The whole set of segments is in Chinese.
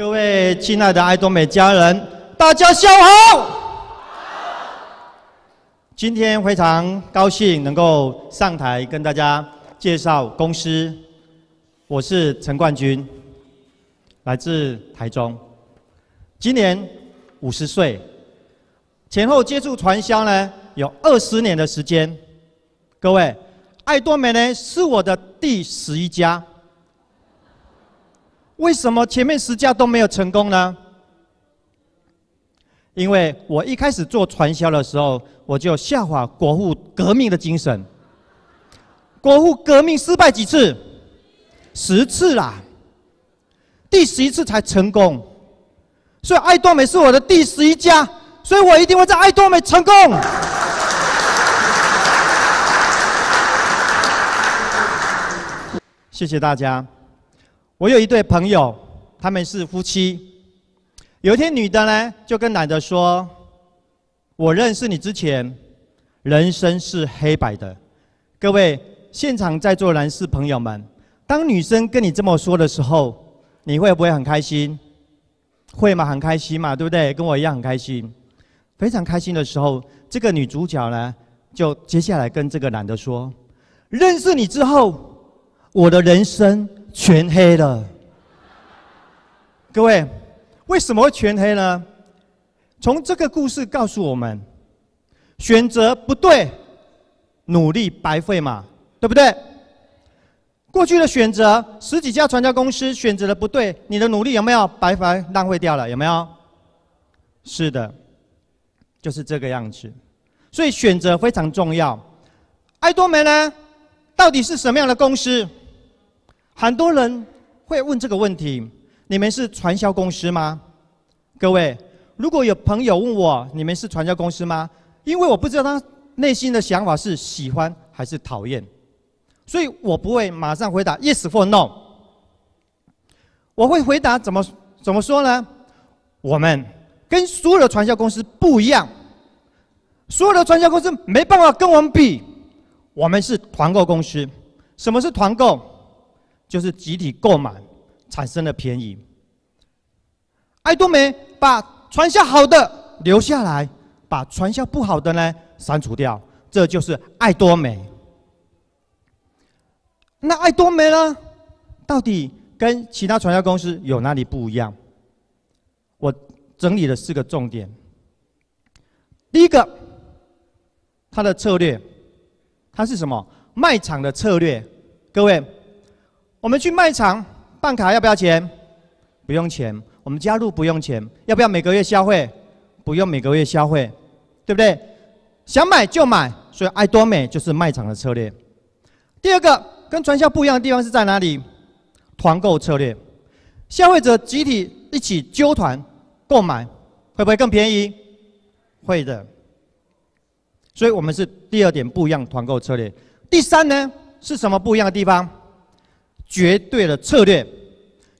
各位亲爱的爱多美家人，大家下午好。今天非常高兴能够上台跟大家介绍公司，我是陈冠军，来自台中，今年五十岁，前后接触传销呢有二十年的时间。各位，爱多美呢是我的第十一家。为什么前面十家都没有成功呢？因为我一开始做传销的时候，我就效法国护革命的精神。国护革命失败几次？十次啦，第十一次才成功。所以爱多美是我的第十一家，所以我一定会在爱多美成功。谢谢大家。我有一对朋友，他们是夫妻。有一天，女的呢就跟男的说：“我认识你之前，人生是黑白的。”各位现场在座男士朋友们，当女生跟你这么说的时候，你会不会很开心？会吗？很开心嘛，对不对？跟我一样很开心，非常开心的时候，这个女主角呢就接下来跟这个男的说：“认识你之后，我的人生。”全黑了，各位，为什么会全黑呢？从这个故事告诉我们，选择不对，努力白费嘛，对不对？过去的选择，十几家传家公司选择的不对，你的努力有没有白白浪费掉了？有没有？是的，就是这个样子。所以选择非常重要。爱多美呢，到底是什么样的公司？很多人会问这个问题：“你们是传销公司吗？”各位，如果有朋友问我：“你们是传销公司吗？”因为我不知道他内心的想法是喜欢还是讨厌，所以我不会马上回答 “yes” 或 “no”。我会回答怎么怎么说呢？我们跟所有的传销公司不一样，所有的传销公司没办法跟我们比。我们是团购公司。什么是团购？就是集体购买产生的便宜。爱多美把传销好的留下来，把传销不好的呢删除掉，这就是爱多美。那爱多美呢，到底跟其他传销公司有哪里不一样？我整理了四个重点。第一个，它的策略，它是什么？卖场的策略，各位。我们去卖场办卡要不要钱？不用钱。我们加入不用钱，要不要每个月消费？不用每个月消费，对不对？想买就买，所以爱多美就是卖场的策略。第二个跟传销不一样的地方是在哪里？团购策略，消费者集体一起纠团购买，会不会更便宜？会的。所以我们是第二点不一样团购策略。第三呢是什么不一样的地方？绝对的策略，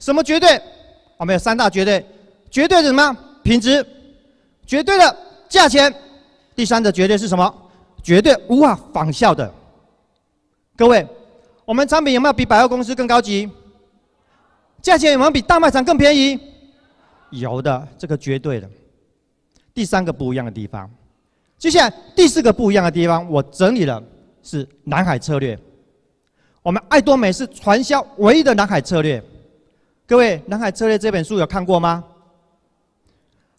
什么绝对？我们有三大绝对，绝对是什么？品质，绝对的价钱，第三的绝对是什么？绝对无法仿效的。各位，我们产品有没有比百货公司更高级？价钱有没有比大卖场更便宜？有的，这个绝对的。第三个不一样的地方，接下来第四个不一样的地方，我整理了是南海策略。我们爱多美是传销唯一的南海策略。各位，《南海策略》这本书有看过吗？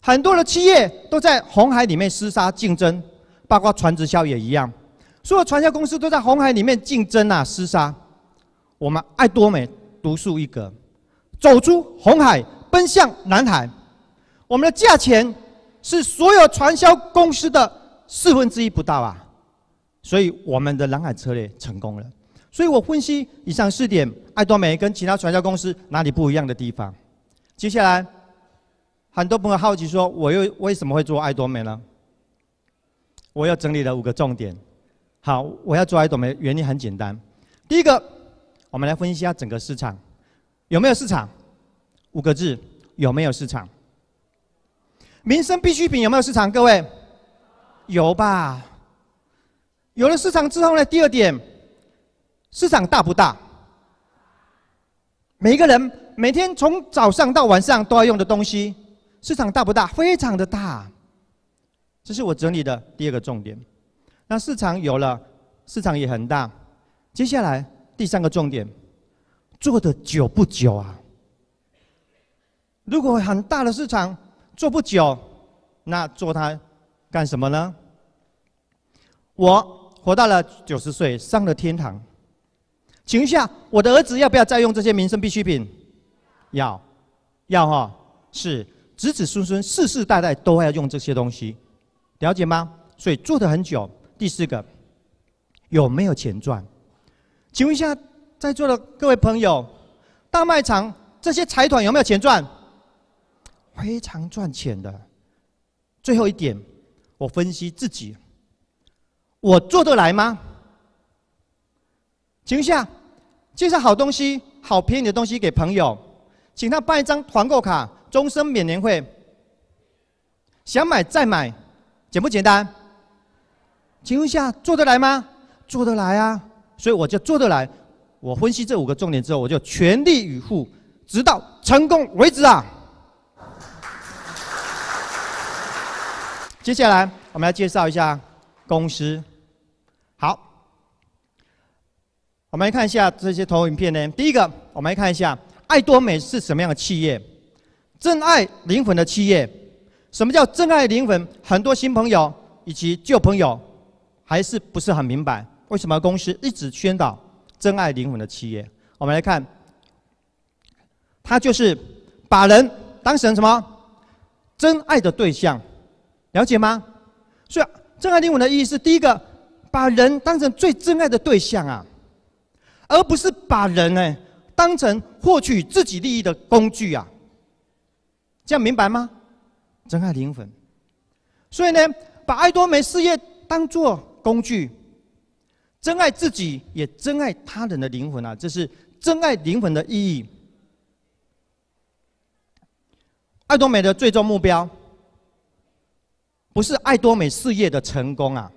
很多的企业都在红海里面厮杀竞争，包括传直销也一样。所有传销公司都在红海里面竞争啊厮杀。我们爱多美独树一格，走出红海，奔向蓝海。我们的价钱是所有传销公司的四分之一不到啊，所以我们的蓝海策略成功了。所以我分析以上四点，爱多美跟其他传销公司哪里不一样的地方。接下来，很多朋友好奇说，我又为什么会做爱多美呢？我又整理了五个重点。好，我要做爱多美，原因很简单。第一个，我们来分析一下整个市场，有没有市场？五个字，有没有市场？民生必需品有没有市场？各位，有吧？有了市场之后呢，第二点。市场大不大？每一个人每天从早上到晚上都要用的东西，市场大不大？非常的大。这是我整理的第二个重点。那市场有了，市场也很大。接下来第三个重点，做的久不久啊？如果很大的市场做不久，那做它干什么呢？我活到了九十岁，上了天堂。请问一下，我的儿子要不要再用这些民生必需品？要，要哈，是子子孙孙世世代代都要用这些东西，了解吗？所以做得很久。第四个，有没有钱赚？请问一下，在座的各位朋友，大卖场这些财团有没有钱赚？非常赚钱的。最后一点，我分析自己，我做得来吗？请问一下。介绍好东西、好便宜的东西给朋友，请他办一张团购卡，终身免年费，想买再买，简不简单？请问一下做得来吗？做得来啊，所以我就做得来。我分析这五个重点之后，我就全力以赴，直到成功为止啊！接下来，我们来介绍一下公司，好。我们来看一下这些投影片呢。第一个，我们来看一下爱多美是什么样的企业？真爱灵魂的企业。什么叫真爱灵魂？很多新朋友以及旧朋友还是不是很明白。为什么公司一直宣导真爱灵魂的企业？我们来看，它就是把人当成什么？真爱的对象，了解吗？所以，真爱灵魂的意义是：第一个，把人当成最真爱的对象啊。而不是把人呢当成获取自己利益的工具啊，这样明白吗？真爱灵魂，所以呢，把爱多美事业当做工具，珍爱自己也珍爱他人的灵魂啊，这是真爱灵魂的意义。爱多美的最终目标，不是爱多美事业的成功啊。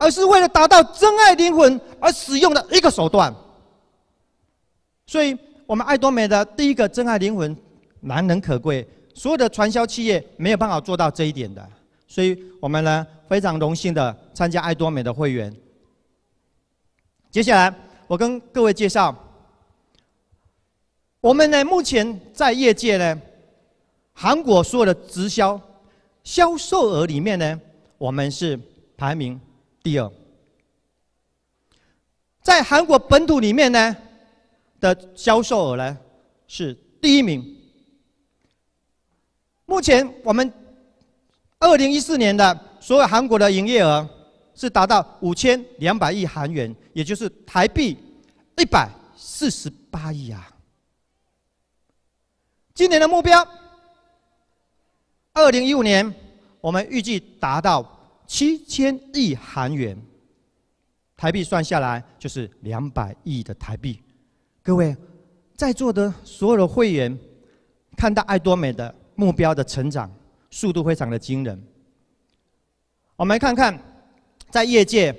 而是为了达到真爱灵魂而使用的一个手段，所以，我们爱多美的第一个真爱灵魂难能可贵，所有的传销企业没有办法做到这一点的，所以，我们呢非常荣幸的参加爱多美的会员。接下来，我跟各位介绍，我们呢目前在业界呢，韩国所有的直销销售额里面呢，我们是排名。第二，在韩国本土里面呢的销售额呢是第一名。目前我们二零一四年的所有韩国的营业额是达到五千两百亿韩元，也就是台币一百四十八亿啊。今年的目标，二零一五年我们预计达到。七千亿韩元，台币算下来就是两百亿的台币。各位，在座的所有的会员，看到爱多美的目标的成长速度非常的惊人。我们来看看，在业界，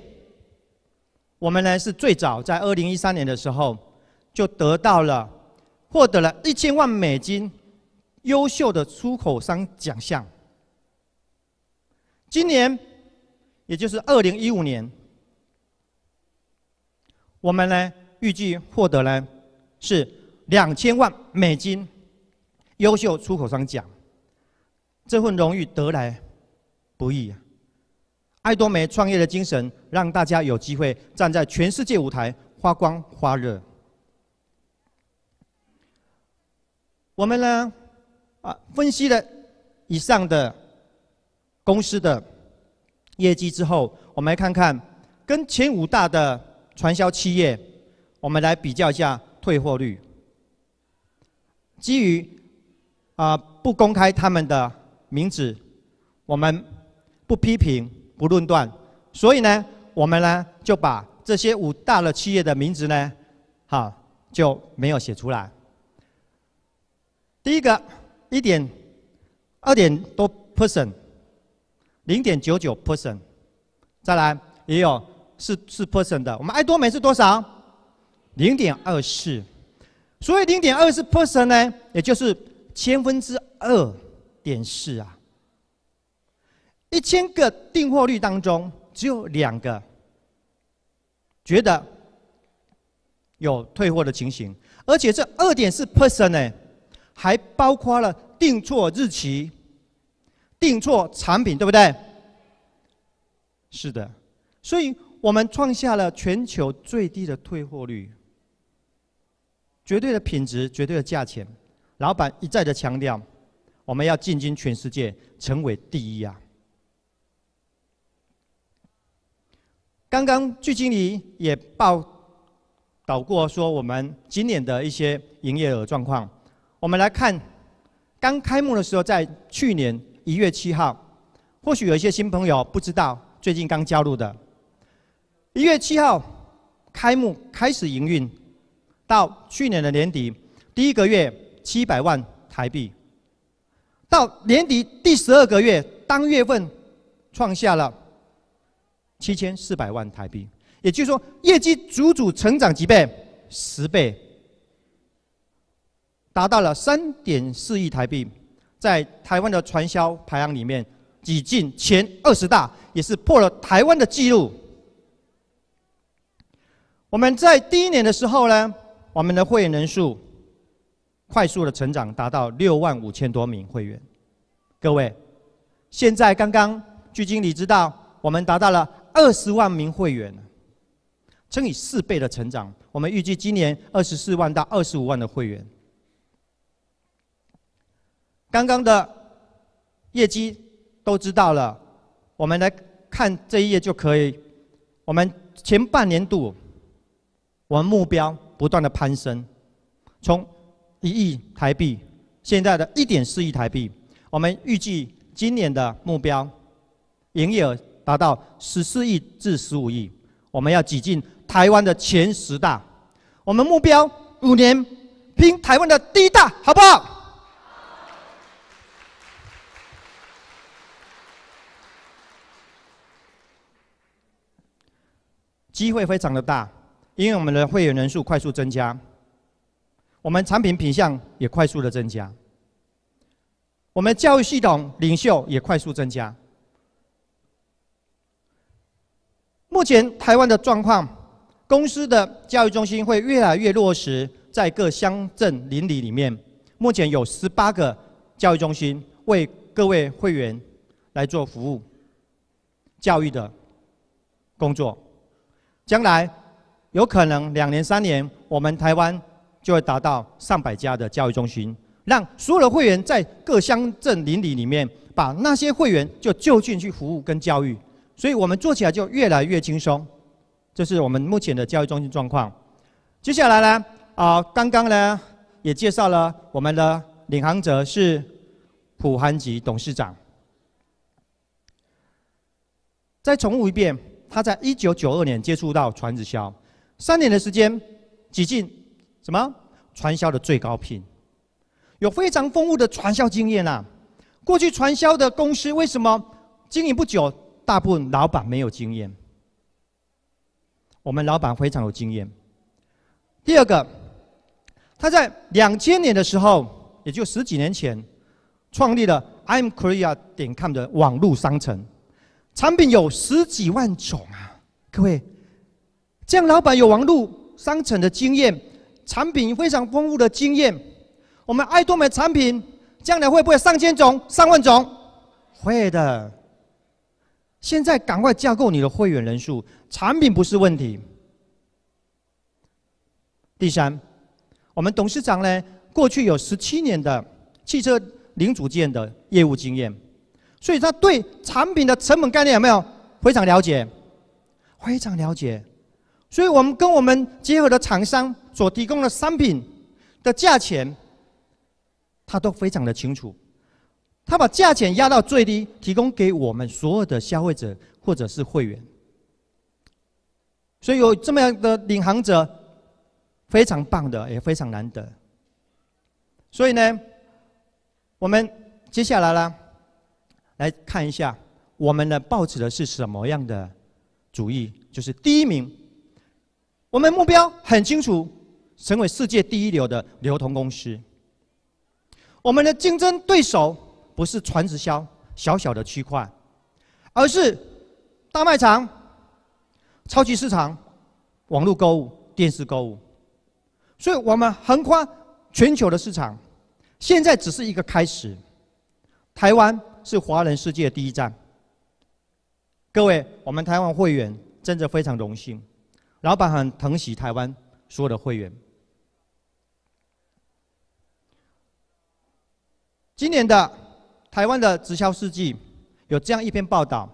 我们呢是最早在二零一三年的时候，就得到了获得了一千万美金优秀的出口商奖项。今年。也就是二零一五年，我们呢预计获得呢是两千万美金优秀出口商奖。这份荣誉得来不易，爱多美创业的精神让大家有机会站在全世界舞台发光发热。我们呢啊分析了以上的公司的。业绩之后，我们来看看跟前五大的传销企业，我们来比较一下退货率。基于啊不公开他们的名字，我们不批评不论断，所以呢，我们呢就把这些五大的企业的名字呢，好就没有写出来。第一个一点二点多 percent。零点九九 p e r c e n t 再来也有四四 p e r c e n t 的。我们爱多美是多少？零点二四，所以零点二四 p e r c e n t 呢，也就是千分之二点四啊。一千个订货率当中只有两个觉得有退货的情形，而且这二点四 p e r c e n t 呢，还包括了订错日期。定错产品，对不对？是的，所以我们创下了全球最低的退货率，绝对的品质，绝对的价钱。老板一再的强调，我们要进军全世界，成为第一啊！刚刚朱经理也报道过，说我们今年的一些营业额状况。我们来看，刚开幕的时候，在去年。一月七号，或许有一些新朋友不知道，最近刚加入的。一月七号开幕，开始营运，到去年的年底，第一个月七百万台币，到年底第十二个月当月份创下了七千四百万台币，也就是说业绩足足成长几倍，十倍，达到了三点四亿台币。在台湾的传销排行里面，挤进前二十大，也是破了台湾的记录。我们在第一年的时候呢，我们的会员人数快速的成长，达到六万五千多名会员。各位，现在刚刚据经理知道，我们达到了二十万名会员，乘以四倍的成长，我们预计今年二十四万到二十五万的会员。刚刚的业绩都知道了，我们来看这一页就可以。我们前半年度，我们目标不断的攀升，从一亿台币，现在的一点四亿台币，我们预计今年的目标营业额达到十四亿至十五亿，我们要挤进台湾的前十大，我们目标五年拼台湾的第一大，好不好？机会非常的大，因为我们的会员人数快速增加，我们产品品项也快速的增加，我们教育系统领袖也快速增加。目前台湾的状况，公司的教育中心会越来越落实在各乡镇邻里里面。目前有十八个教育中心为各位会员来做服务教育的工作。将来有可能两年三年，我们台湾就会达到上百家的教育中心，让所有的会员在各乡镇邻里里面，把那些会员就就近去服务跟教育，所以我们做起来就越来越轻松。这是我们目前的教育中心状况。接下来呢，啊，刚刚呢也介绍了我们的领航者是普韩吉董事长。再重复一遍。他在一九九二年接触到传销，三年的时间挤进什么传销的最高品，有非常丰富的传销经验呐。过去传销的公司为什么经营不久，大部分老板没有经验？我们老板非常有经验。第二个，他在两千年的时候，也就十几年前，创立了 i'mkorea 点 com 的网络商城。产品有十几万种啊，各位，这样老板有网络商城的经验，产品非常丰富的经验，我们爱多美产品将来会不会上千种、上万种？会的。现在赶快架构你的会员人数，产品不是问题。第三，我们董事长呢，过去有十七年的汽车零组件的业务经验。所以他对产品的成本概念有没有非常了解？非常了解。所以我们跟我们结合的厂商所提供的商品的价钱，他都非常的清楚。他把价钱压到最低，提供给我们所有的消费者或者是会员。所以有这么样的领航者，非常棒的也非常难得。所以呢，我们接下来了。来看一下我们的报纸的是什么样的主意？就是第一名，我们目标很清楚，成为世界第一流的流通公司。我们的竞争对手不是传直销小小的区块，而是大卖场、超级市场、网络购物、电视购物，所以我们横跨全球的市场，现在只是一个开始。台湾。是华人世界第一站，各位，我们台湾会员真的非常荣幸，老板很疼惜台湾所有的会员。今年的台湾的直销世纪有这样一篇报道，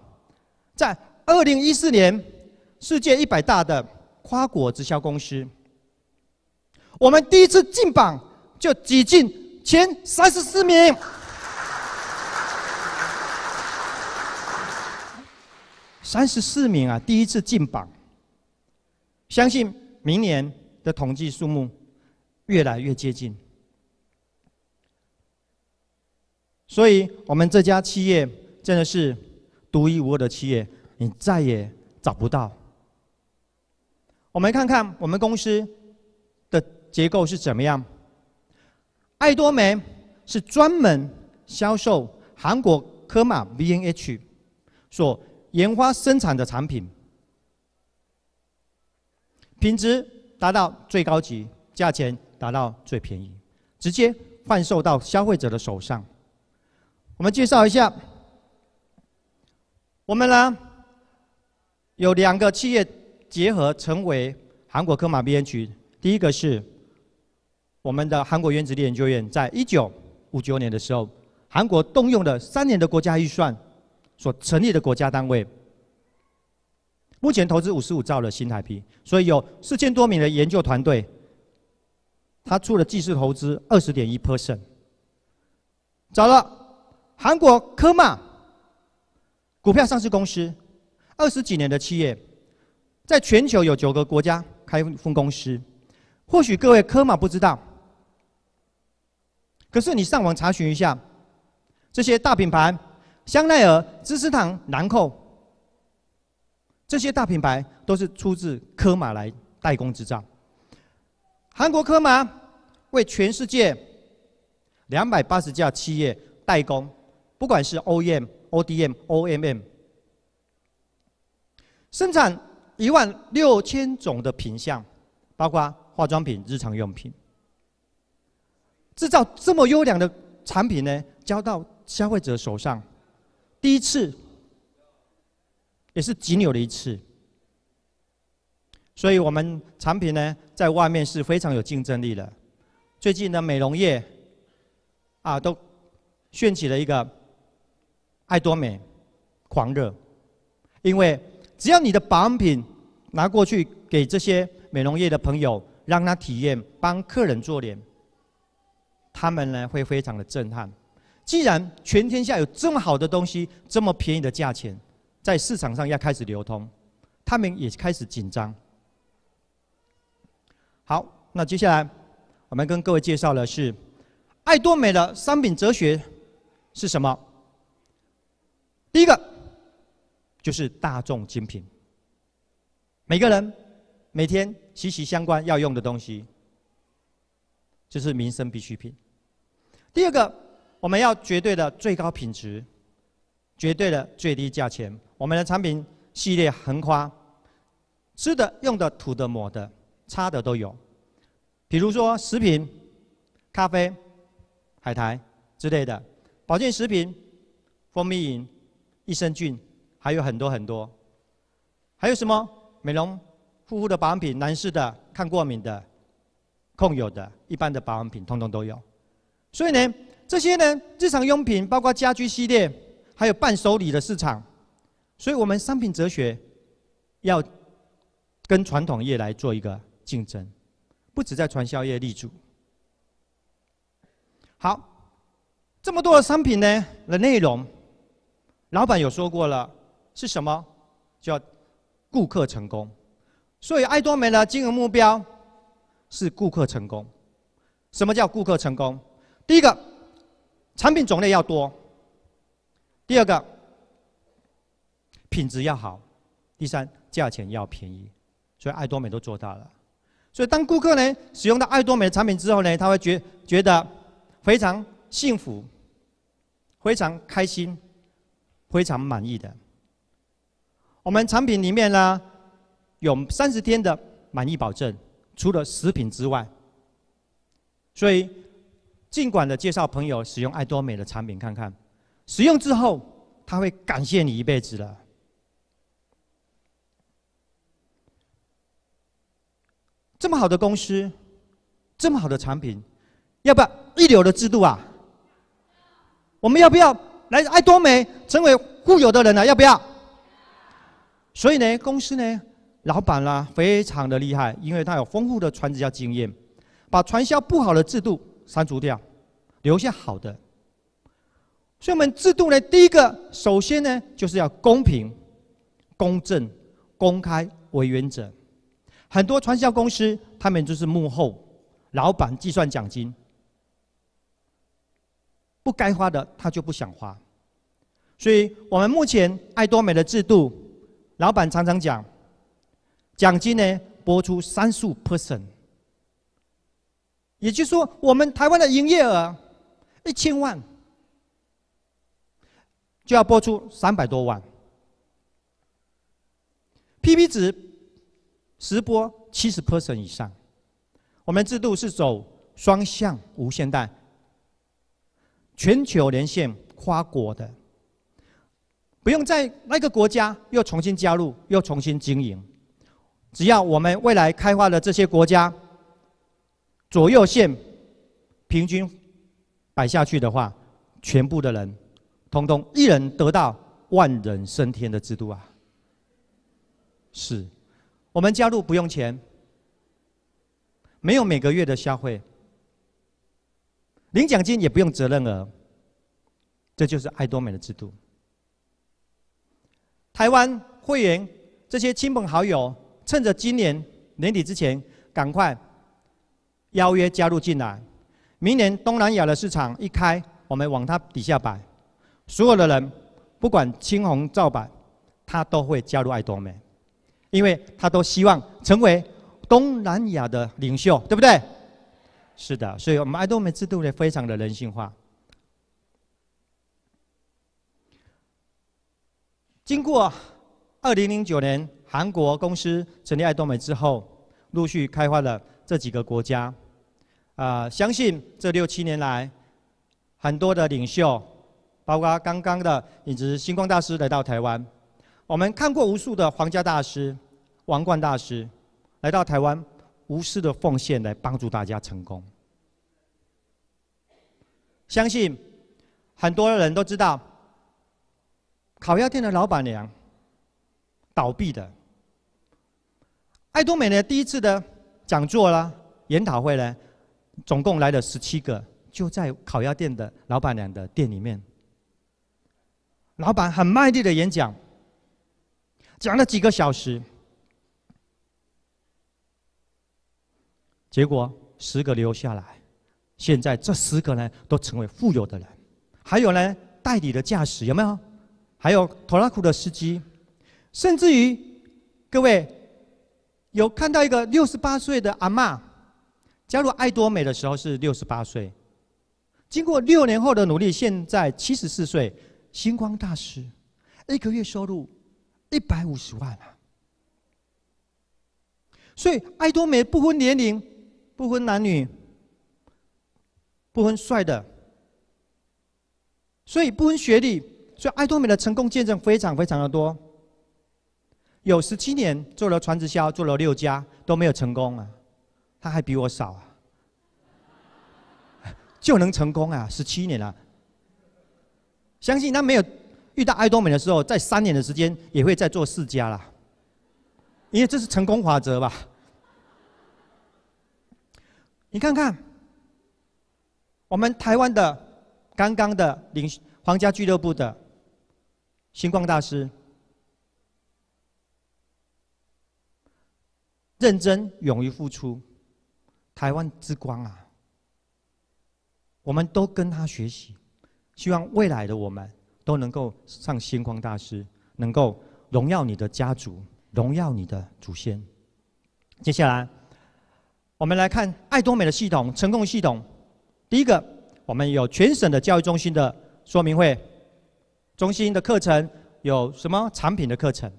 在二零一四年世界一百大的跨国直销公司，我们第一次进榜就挤进前三十四名。三十四名啊，第一次进榜。相信明年的统计数目越来越接近。所以我们这家企业真的是独一无二的企业，你再也找不到。我们看看我们公司的结构是怎么样。爱多美是专门销售韩国科马 VNH 所。研发生产的产品，品质达到最高级，价钱达到最便宜，直接换售到消费者的手上。我们介绍一下，我们呢有两个企业结合成为韩国科马 B.N. 第一个是我们的韩国原子力研究院，在一九五九年的时候，韩国动用了三年的国家预算。所成立的国家单位，目前投资五十五兆的新台币，所以有四千多名的研究团队。他出了技术投资二十点一 percent。找了韩国科马股票上市公司，二十几年的企业，在全球有九个国家开分公司。或许各位科马不知道，可是你上网查询一下，这些大品牌。香奈儿、芝士堂、兰蔻，这些大品牌都是出自科马来代工制造。韩国科马为全世界两百八十家企业代工，不管是 OEM、ODM、o m m 生产一万六千种的品项，包括化妆品、日常用品。制造这么优良的产品呢，交到消费者手上。第一次，也是仅有的一次，所以我们产品呢，在外面是非常有竞争力的。最近的美容业，啊，都掀起了一个爱多美狂热，因为只要你的保养品拿过去给这些美容业的朋友让他体验帮客人做脸，他们呢会非常的震撼。既然全天下有这么好的东西，这么便宜的价钱，在市场上要开始流通，他们也开始紧张。好，那接下来我们跟各位介绍的是爱多美的商品哲学是什么？第一个就是大众精品，每个人每天息息相关要用的东西，就是民生必需品。第二个。我们要绝对的最高品质，绝对的最低价钱。我们的产品系列横跨吃的、用的、涂的、抹的、擦的都有。比如说食品、咖啡、海苔之类的，保健食品、蜂蜜饮、益生菌，还有很多很多。还有什么美容、护肤的保养品，男士的、抗过敏的、控油的，一般的保养品通通都有。所以呢。这些呢，日常用品包括家居系列，还有伴手礼的市场，所以我们商品哲学要跟传统业来做一个竞争，不止在传销业立足。好，这么多的商品呢的内容，老板有说过了，是什么？叫顾客成功。所以爱多美呢，经营目标是顾客成功。什么叫顾客成功？第一个。产品种类要多，第二个品质要好，第三价钱要便宜，所以爱多美都做到了。所以当顾客呢使用到爱多美的产品之后呢，他会觉觉得非常幸福，非常开心，非常满意的。我们产品里面呢有三十天的满意保证，除了食品之外，所以。尽管的介绍朋友使用爱多美的产品看看，使用之后他会感谢你一辈子的。这么好的公司，这么好的产品，要不要一流的制度啊？我们要不要来爱多美成为固有的人呢？要不要？所以呢，公司呢，老板啦非常的厉害，因为他有丰富的传销经验，把传销不好的制度。删除掉，留下好的。所以我们制度呢，第一个首先呢，就是要公平、公正、公开为原则。很多传销公司，他们就是幕后老板计算奖金，不该花的他就不想花。所以我们目前爱多美的制度，老板常常讲，奖金呢拨出三数 person。也就是说，我们台湾的营业额一千万就要播出三百多万，PP 值直播七十 percent 以上。我们制度是走双向无限带，全球连线跨国的，不用在那个国家又重新加入又重新经营，只要我们未来开发的这些国家。左右线平均摆下去的话，全部的人通通一人得到万人升天的制度啊！是我们加入不用钱，没有每个月的消费，领奖金也不用责任额，这就是爱多美的制度。台湾会员这些亲朋好友，趁着今年年底之前赶快。邀约加入进来，明年东南亚的市场一开，我们往它底下摆，所有的人不管青红皂白，他都会加入爱多美，因为他都希望成为东南亚的领袖，对不对？是的，所以我们爱多美制度呢非常的人性化。经过二零零九年韩国公司成立爱多美之后，陆续开发了。这几个国家，啊，相信这六七年来，很多的领袖，包括刚刚的影子星光大师来到台湾，我们看过无数的皇家大师、王冠大师来到台湾，无私的奉献来帮助大家成功。相信很多人都知道，烤鸭店的老板娘倒闭的，爱多美呢第一次的。讲座啦，研讨会呢，总共来了十七个，就在烤鸭店的老板娘的店里面。老板很卖力的演讲，讲了几个小时，结果十个留下来，现在这十个呢都成为富有的人，还有呢代理的驾驶有没有？还有拖拉库的司机，甚至于各位。有看到一个六十八岁的阿妈加入爱多美的时候是六十八岁，经过六年后的努力，现在七十四岁，星光大师，一个月收入一百五十万啊！所以爱多美不分年龄，不分男女，不分帅的，所以不分学历，所以爱多美的成功见证非常非常的多。有十七年做了传直销，做了六家都没有成功啊，他还比我少啊，就能成功啊，十七年了。相信他没有遇到爱多美的时候，在三年的时间也会再做四家了，因为这是成功法则吧。你看看我们台湾的刚刚的领皇家俱乐部的星光大师。认真、勇于付出，台湾之光啊！我们都跟他学习，希望未来的我们都能够上星光大师，能够荣耀你的家族，荣耀你的祖先。接下来，我们来看爱多美的系统、成功系统。第一个，我们有全省的教育中心的说明会，中心的课程有什么产品的课程？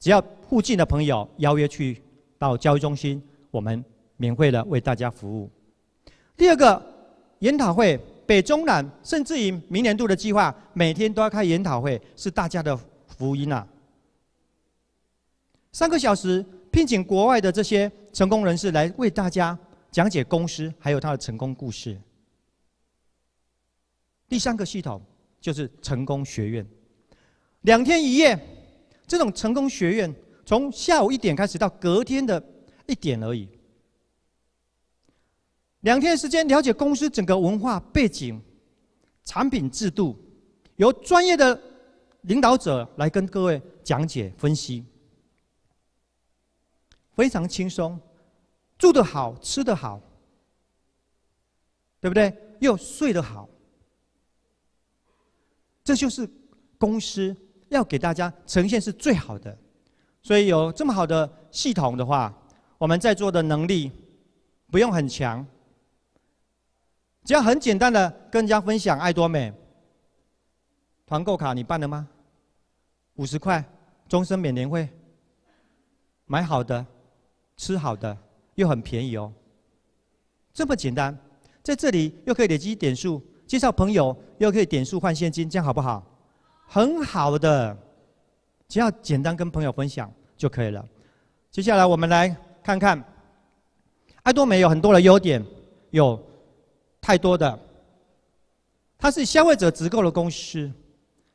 只要附近的朋友邀约去。到交易中心，我们免费的为大家服务。第二个研讨会，北中南甚至于明年度的计划，每天都要开研讨会，是大家的福音啊！三个小时，聘请国外的这些成功人士来为大家讲解公司还有他的成功故事。第三个系统就是成功学院，两天一夜，这种成功学院。从下午一点开始到隔天的一点而已，两天的时间了解公司整个文化背景、产品制度，由专业的领导者来跟各位讲解分析，非常轻松，住得好，吃得好，对不对？又睡得好，这就是公司要给大家呈现是最好的。所以有这么好的系统的话，我们在座的能力不用很强，只要很简单的跟人家分享爱多美团购卡，你办了吗？五十块，终身免年费，买好的，吃好的，又很便宜哦。这么简单，在这里又可以累积点数，介绍朋友又可以点数换现金，这样好不好？很好的。只要简单跟朋友分享就可以了。接下来我们来看看，爱多美有很多的优点，有太多的。它是消费者直购的公司，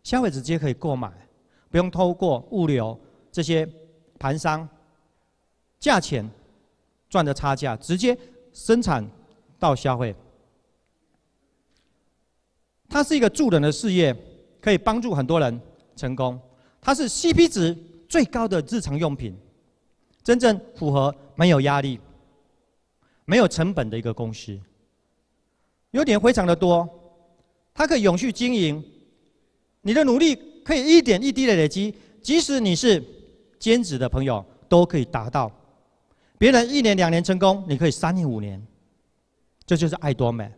消费者直接可以购买，不用透过物流这些盘商，价钱赚的差价，直接生产到消费。它是一个助人的事业，可以帮助很多人成功。它是 CP 值最高的日常用品，真正符合没有压力、没有成本的一个公司，优点非常的多，它可以永续经营，你的努力可以一点一滴的累积，即使你是兼职的朋友都可以达到，别人一年两年成功，你可以三年五年，这就是爱多美。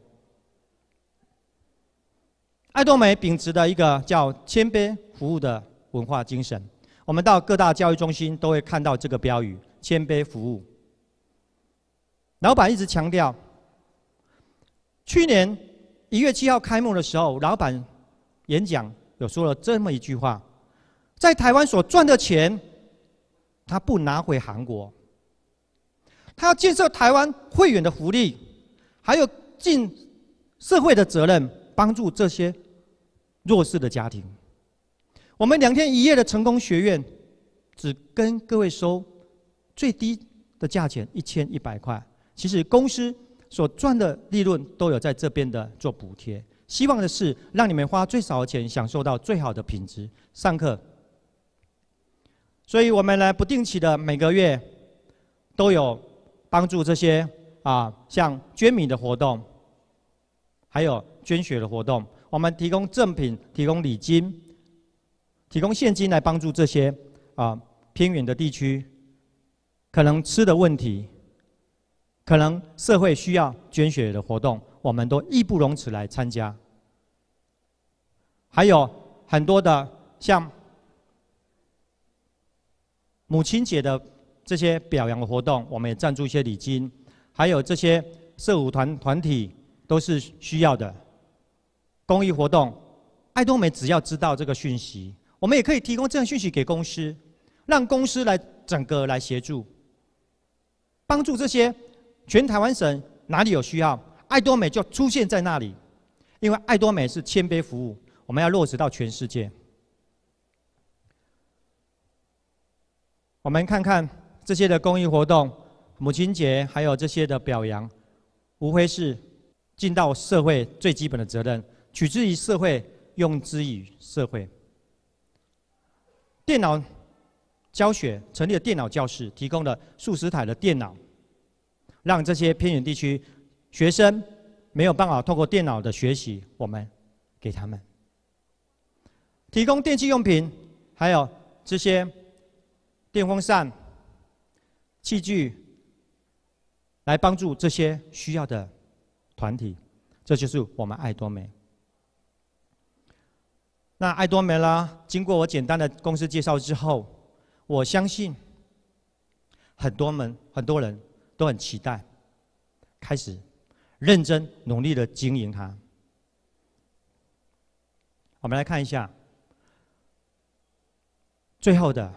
爱多美秉持的一个叫谦卑服务的。文化精神，我们到各大教育中心都会看到这个标语“谦卑服务”。老板一直强调，去年一月七号开幕的时候，老板演讲有说了这么一句话：在台湾所赚的钱，他不拿回韩国，他要建设台湾会员的福利，还有尽社会的责任，帮助这些弱势的家庭。我们两天一夜的成功学院，只跟各位收最低的价钱一千一百块。其实公司所赚的利润都有在这边的做补贴。希望的是让你们花最少的钱享受到最好的品质上课。所以我们呢不定期的每个月都有帮助这些啊像捐米的活动，还有捐血的活动。我们提供赠品，提供礼金。提供现金来帮助这些啊偏远的地区，可能吃的问题，可能社会需要捐血的活动，我们都义不容辞来参加。还有很多的像母亲节的这些表扬活动，我们也赞助一些礼金，还有这些社舞团团体都是需要的公益活动。爱多美只要知道这个讯息。我们也可以提供这样讯息给公司，让公司来整个来协助，帮助这些全台湾省哪里有需要，爱多美就出现在那里，因为爱多美是谦卑服务，我们要落实到全世界。我们看看这些的公益活动、母亲节，还有这些的表扬，无非是尽到社会最基本的责任，取之于社会，用之于社会。电脑教学成立了电脑教室，提供了数十台的电脑，让这些偏远地区学生没有办法通过电脑的学习，我们给他们提供电器用品，还有这些电风扇、器具，来帮助这些需要的团体。这就是我们爱多美。那爱多美啦，经过我简单的公司介绍之后，我相信很多们很多人都很期待，开始认真努力的经营它。我们来看一下，最后的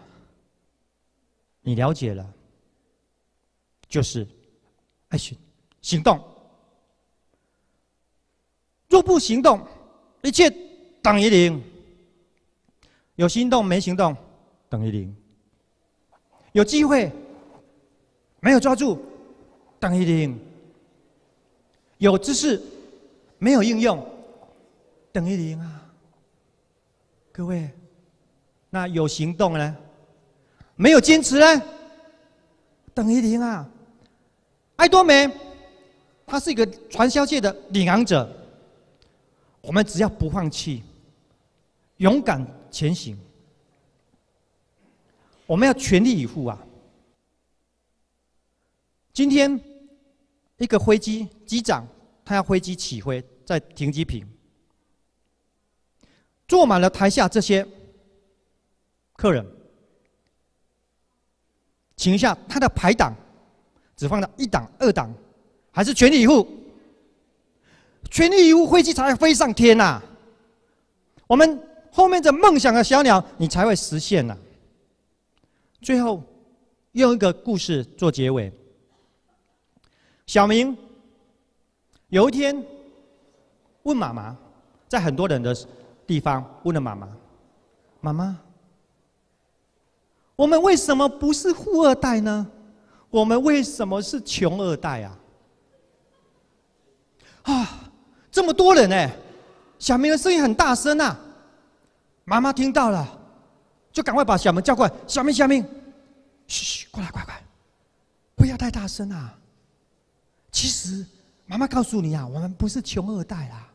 你了解了，就是爱行行动，若不行动，一切等于零。有心动没行动，等于零；有机会没有抓住，等于零；有知识没有应用，等于零啊！各位，那有行动呢？没有坚持呢？等于零啊！爱多美，他是一个传销界的领航者，我们只要不放弃。勇敢前行，我们要全力以赴啊！今天一个飞机机长，他要飞机起飞，在停机坪坐满了台下这些客人，请一下他的排档，只放到一档、二档，还是全力以赴？全力以赴，飞机才飞上天呐！我们。后面这梦想的小鸟，你才会实现呐。最后用一个故事做结尾。小明有一天问妈妈，在很多人的地方问了妈妈：“妈妈，我们为什么不是富二代呢？我们为什么是穷二代啊？”啊，这么多人哎！小明的声音很大声呐。妈妈听到了，就赶快把小明叫过来。小明，小明，嘘嘘，过来，快快，不要太大声啊！其实，妈妈告诉你啊，我们不是穷二代啦。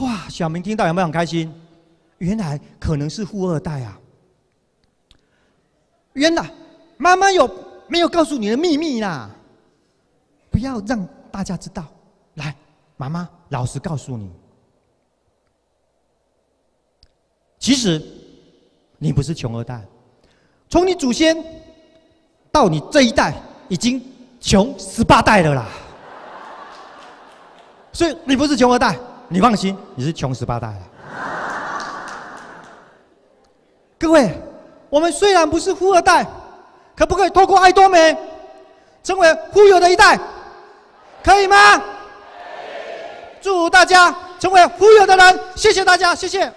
哇，小明听到有没有很开心？原来可能是富二代啊。原来妈妈有没有告诉你的秘密啦？不要让大家知道。来，妈妈老实告诉你。其实，你不是穷二代，从你祖先到你这一代，已经穷十八代了啦。所以你不是穷二代，你放心，你是穷十八代。各位，我们虽然不是富二代，可不可以透过爱多美，成为富有的一代？可以吗？祝大家成为富有的人，谢谢大家，谢谢。